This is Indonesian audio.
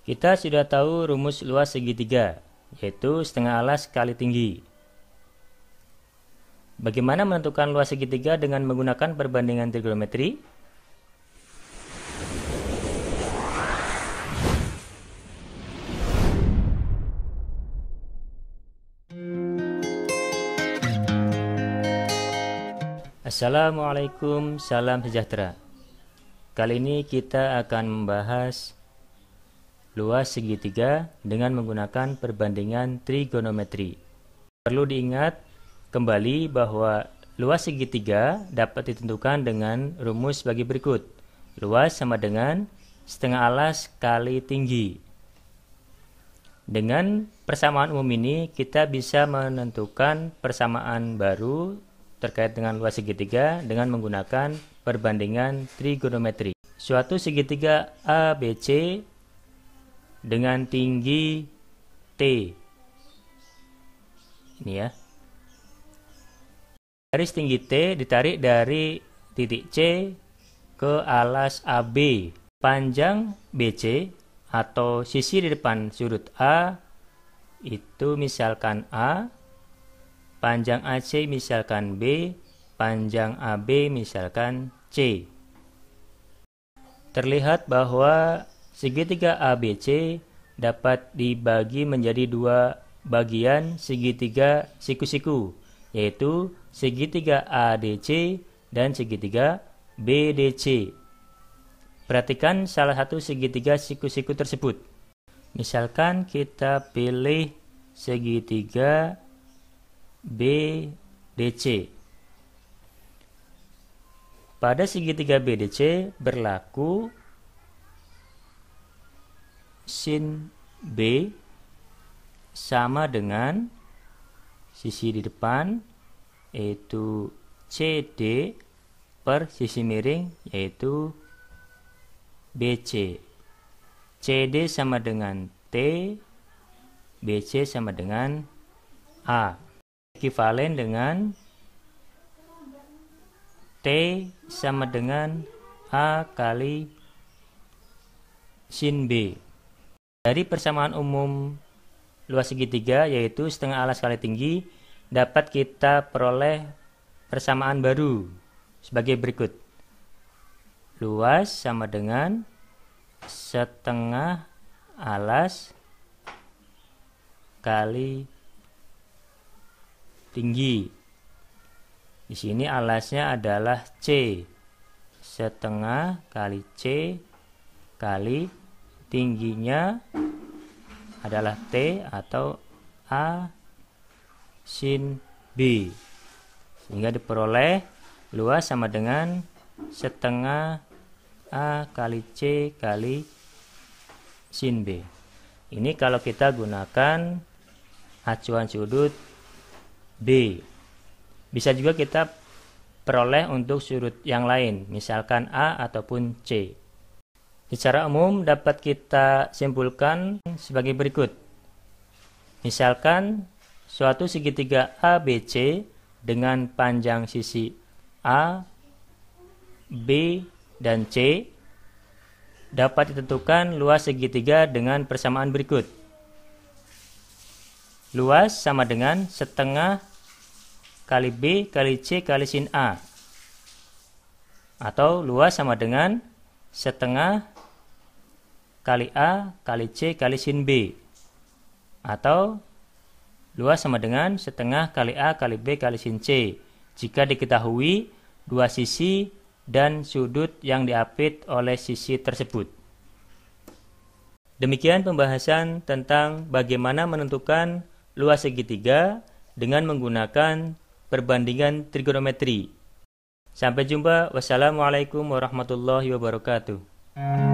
Kita sudah tahu rumus luas segitiga, yaitu setengah alas kali tinggi. Bagaimana menentukan luas segitiga dengan menggunakan perbandingan trigonometri? Assalamualaikum, salam sejahtera. Kali ini kita akan membahas luas segitiga dengan menggunakan perbandingan trigonometri. Perlu diingat kembali bahwa luas segitiga dapat ditentukan dengan rumus bagi berikut. Luas sama dengan setengah alas kali tinggi. Dengan persamaan umum ini, kita bisa menentukan persamaan baru terkait dengan luas segitiga dengan menggunakan perbandingan trigonometri. Suatu segitiga ABC dengan tinggi T. Ini ya. Garis tinggi T ditarik dari titik C ke alas AB. Panjang BC atau sisi di depan sudut A itu misalkan A, panjang AC misalkan B, panjang AB misalkan C. Terlihat bahwa Segitiga ABC dapat dibagi menjadi dua bagian segitiga siku-siku, yaitu segitiga ADC dan segitiga BDC. Perhatikan salah satu segitiga siku-siku tersebut. Misalkan kita pilih segitiga BDC. Pada segitiga BDC berlaku sin B sama dengan sisi di depan yaitu CD per sisi miring yaitu BC. CD sama dengan T, BC sama dengan A. Kivalen dengan T sama dengan A kali sin B. Dari persamaan umum luas segitiga yaitu setengah alas kali tinggi dapat kita peroleh persamaan baru sebagai berikut. Luas sama dengan setengah alas kali tinggi. Di sini alasnya adalah C. Setengah kali C kali tingginya adalah T atau A sin B sehingga diperoleh luas sama dengan setengah A kali C kali sin B ini kalau kita gunakan acuan sudut B bisa juga kita peroleh untuk sudut yang lain misalkan A ataupun C Secara umum dapat kita simpulkan sebagai berikut. Misalkan suatu segitiga ABC dengan panjang sisi A, B, dan C dapat ditentukan luas segitiga dengan persamaan berikut. Luas sama dengan setengah kali B kali C kali sin A. Atau luas sama dengan setengah kali A kali C kali sin B atau luas sama dengan setengah kali A kali B kali sin C jika diketahui dua sisi dan sudut yang diapit oleh sisi tersebut. Demikian pembahasan tentang bagaimana menentukan luas segitiga dengan menggunakan perbandingan trigonometri. Sampai jumpa. Wassalamualaikum warahmatullahi wabarakatuh.